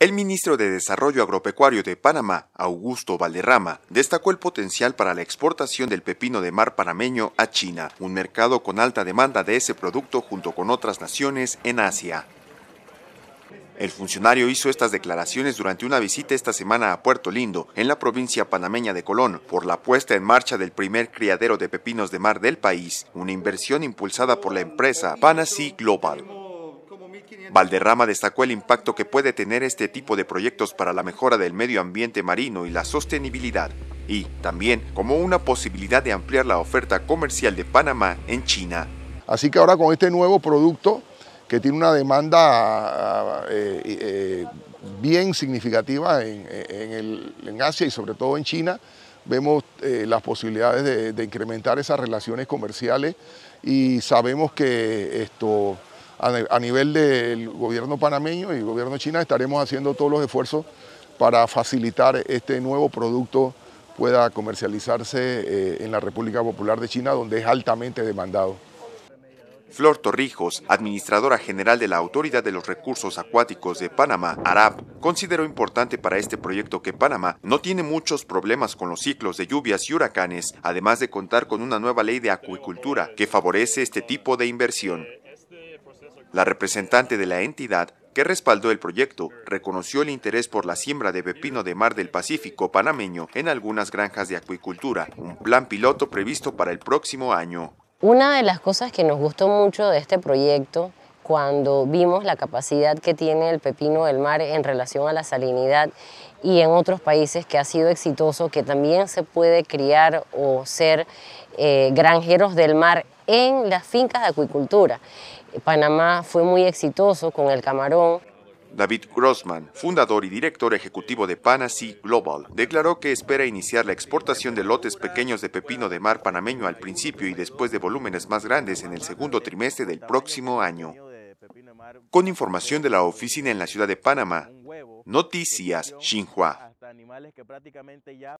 El ministro de Desarrollo Agropecuario de Panamá, Augusto Valderrama, destacó el potencial para la exportación del pepino de mar panameño a China, un mercado con alta demanda de ese producto junto con otras naciones en Asia. El funcionario hizo estas declaraciones durante una visita esta semana a Puerto Lindo, en la provincia panameña de Colón, por la puesta en marcha del primer criadero de pepinos de mar del país, una inversión impulsada por la empresa Panasí Global. Valderrama destacó el impacto que puede tener este tipo de proyectos para la mejora del medio ambiente marino y la sostenibilidad, y también como una posibilidad de ampliar la oferta comercial de Panamá en China. Así que ahora con este nuevo producto, que tiene una demanda eh, eh, bien significativa en, en, Asia y sobre todo en China, vemos eh, las posibilidades de incrementar esas relaciones comerciales y sabemos que esto a nivel del gobierno panameño y el gobierno china estaremos haciendo todos los esfuerzos para facilitar este nuevo producto pueda comercializarse eh, en la República Popular de China, donde es altamente demandado. Flor Torrijos, administradora general de la Autoridad de los Recursos Acuáticos de Panamá, ARAP, consideró importante para este proyecto que Panamá no tiene muchos problemas con los ciclos de lluvias y huracanes, además de contar con una nueva ley de acuicultura que favorece este tipo de inversión. La representante de la entidad que respaldó el proyecto reconoció el interés por la siembra de pepino de mar del Pacífico panameño en algunas granjas de acuicultura, un plan piloto previsto para el próximo año. Una de las cosas que nos gustó mucho de este proyecto cuando vimos la capacidad que tiene el pepino del mar en relación a la salinidad y en otros países que ha sido exitoso, que también se puede criar o ser eh, granjeros del mar en las fincas de acuicultura. Panamá fue muy exitoso con el camarón. David Grossman, fundador y director ejecutivo de Panasí Global, declaró que espera iniciar la exportación de lotes pequeños de pepino de mar panameño al principio y después de volúmenes más grandes en el segundo trimestre del próximo año. Con información de la oficina en la ciudad de Panamá, Noticias Xinhua.